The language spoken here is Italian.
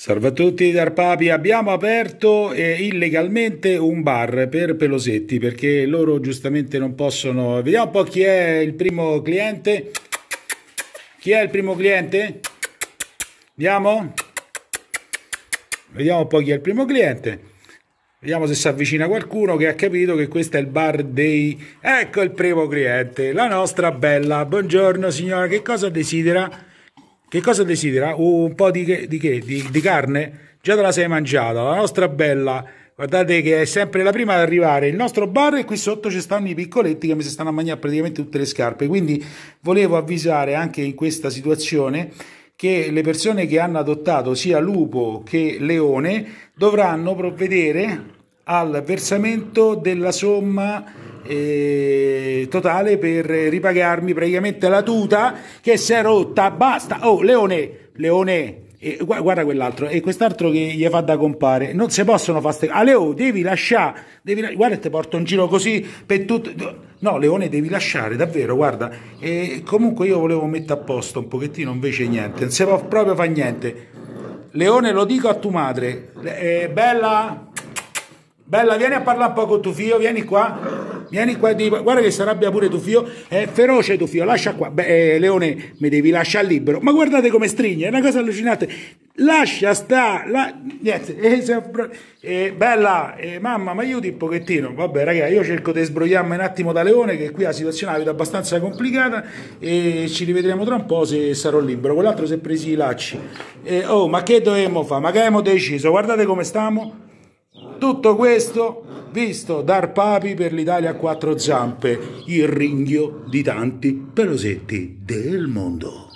Salve a tutti dal Papi, abbiamo aperto eh, illegalmente un bar per Pelosetti perché loro giustamente non possono... Vediamo un po' chi è il primo cliente. Chi è il primo cliente? Vediamo. Vediamo un po' chi è il primo cliente. Vediamo se si avvicina qualcuno che ha capito che questo è il bar dei... Ecco il primo cliente, la nostra bella. Buongiorno signora, che cosa desidera? Che cosa desidera? Un po' di, di, che? Di, di carne? Già te la sei mangiata, la nostra bella. Guardate che è sempre la prima ad arrivare il nostro bar e qui sotto ci stanno i piccoletti che mi si stanno a mangiare praticamente tutte le scarpe. Quindi volevo avvisare anche in questa situazione che le persone che hanno adottato sia lupo che leone dovranno provvedere al versamento della somma eh, totale per ripagarmi praticamente la tuta che si è rotta. Basta. Oh, Leone, Leone, e eh, guarda quell'altro e quest'altro che gli fa da compare non si possono fare ste... ah Leo devi lasciare devi... guarda ti porto un giro così per tutto no Leone devi lasciare davvero guarda e comunque io volevo mettere a posto un pochettino invece niente non si può proprio fare niente Leone lo dico a tua madre eh, bella bella vieni a parlare un po' con tuo figlio vieni qua vieni qua, di, guarda che si arrabbia pure tuo figlio, è feroce tuo figlio, lascia qua. Beh, eh, Leone, mi devi lasciare libero. Ma guardate come stringe, è una cosa allucinante. Lascia sta, la, niente, eh, eh, bella, eh, mamma, ma aiuti un pochettino. Vabbè, raga, io cerco di sbrogliarmi un attimo da Leone, che qui la situazione è abbastanza complicata e ci rivedremo tra un po' se sarò libero. Quell'altro si è preso i lacci. Eh, oh, ma che dovevamo fare? Ma che abbiamo deciso? Guardate come stiamo. Tutto questo visto dar papi per l'Italia a quattro zampe, il ringhio di tanti pelosetti del mondo.